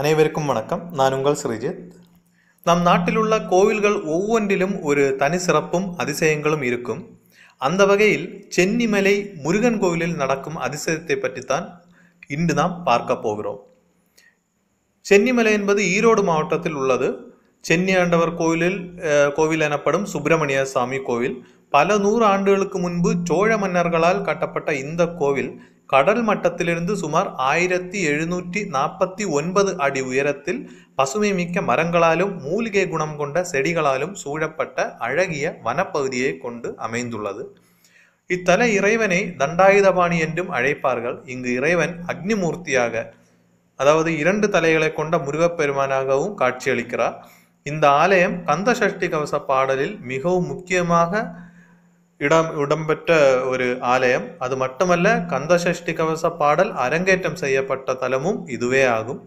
அனைவருக்கும் வணக்கம் நான் உங்கள் ஸ்ரீஜித் நம் நாட்டில் உள்ள கோவில்கள் ஒவ்வொன்றிலும் ஒரு தனி சிறப்பும் அதிசயங்களும் இருக்கும் அந்த வகையில் சென்னிமலை முருகன் கோவிலில் நடக்கும் அதிசயத்தை பற்றித்தான் இன்று நாம் பார்க்க போகிறோம் சென்னிமலை என்பது ஈரோடு மாவட்டத்தில் உள்ளது சென்னி ஆண்டவர் கோவிலில் கோவில் எனப்படும் சுப்பிரமணிய சுவாமி கோவில் பல நூறு ஆண்டுகளுக்கு முன்பு சோழ மன்னர்களால் கட்டப்பட்ட இந்த கோவில் கடல் மட்டத்திலிருந்து சுமார் ஆயிரத்தி எழுநூற்றி நாற்பத்தி ஒன்பது அடி உயரத்தில் பசுமை மிக்க மரங்களாலும் மூலிகை குணம் கொண்ட செடிகளாலும் சூழப்பட்ட அழகிய வனப்பகுதியை கொண்டு அமைந்துள்ளது இத்தல இறைவனை தண்டாயுதபாணி என்றும் அழைப்பார்கள் இங்கு இறைவன் அக்னிமூர்த்தியாக அதாவது இரண்டு தலைகளை கொண்ட முருகப்பெருமானாகவும் காட்சியளிக்கிறார் இந்த ஆலயம் கந்த சஷ்டி கவச பாடலில் மிகவும் முக்கியமாக இடம் இடம்பெற்ற ஒரு ஆலயம் அது மட்டுமல்ல கந்தசஷ்டி கவச பாடல் அரங்கேற்றம் செய்யப்பட்ட தலமும் இதுவே ஆகும்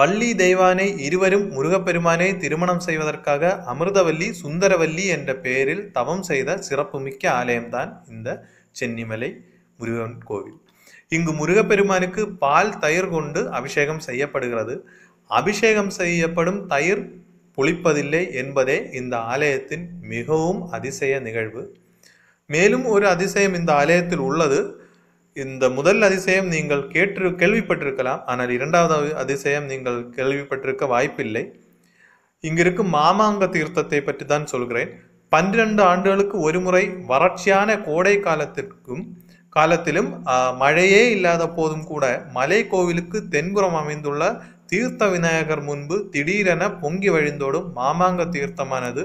வள்ளி தெய்வானை இருவரும் முருகப்பெருமானை திருமணம் செய்வதற்காக அமிர்தவல்லி சுந்தரவல்லி என்ற பெயரில் தவம் செய்த சிறப்புமிக்க ஆலயம்தான் இந்த சென்னிமலை முருகன் கோவில் இங்கு முருகப்பெருமானுக்கு பால் தயிர் கொண்டு அபிஷேகம் செய்யப்படுகிறது அபிஷேகம் செய்யப்படும் தயிர் புளிப்பதில்லை என்பதே இந்த ஆலயத்தின் மிகவும் அதிசய நிகழ்வு மேலும் ஒரு அதிசயம் இந்த ஆலயத்தில் உள்ளது இந்த முதல் அதிசயம் நீங்கள் கேட்டு கேள்விப்பட்டிருக்கலாம் ஆனால் இரண்டாவது அதிசயம் நீங்கள் கேள்விப்பட்டிருக்க வாய்ப்பில்லை இங்கிருக்கும் மாமாங்க தீர்த்தத்தை பற்றி தான் சொல்கிறேன் பன்னிரண்டு ஆண்டுகளுக்கு ஒரு முறை வறட்சியான கோடை காலத்திற்கும் காலத்திலும் மழையே இல்லாத போதும் கூட மலை கோவிலுக்கு தென்புறம் அமைந்துள்ள தீர்த்த விநாயகர் முன்பு திடீரென பொங்கி வழிந்தோடும் மாமாங்க தீர்த்தமானது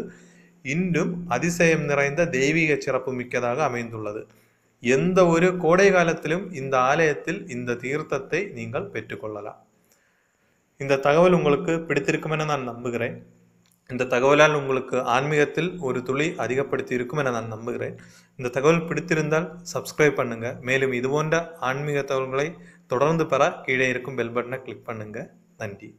இன்றும் அதிசயம் நிறைந்த தெய்வீக சிறப்பு மிக்கதாக அமைந்துள்ளது எந்த ஒரு கோடை காலத்திலும் இந்த ஆலயத்தில் இந்த தீர்த்தத்தை நீங்கள் பெற்றுக்கொள்ளலாம் இந்த தகவல் உங்களுக்கு பிடித்திருக்கும் என நான் நம்புகிறேன் இந்த தகவலால் உங்களுக்கு ஆன்மீகத்தில் ஒரு துளி அதிகப்படுத்தி இருக்கும் என நான் நம்புகிறேன் இந்த தகவல் பிடித்திருந்தால் சப்ஸ்கிரைப் பண்ணுங்கள் மேலும் இது போன்ற ஆன்மீக தகவல்களை தொடர்ந்து பெற கீழே இருக்கும் பெல் பட்டனை கிளிக் பண்ணுங்கள் 当地。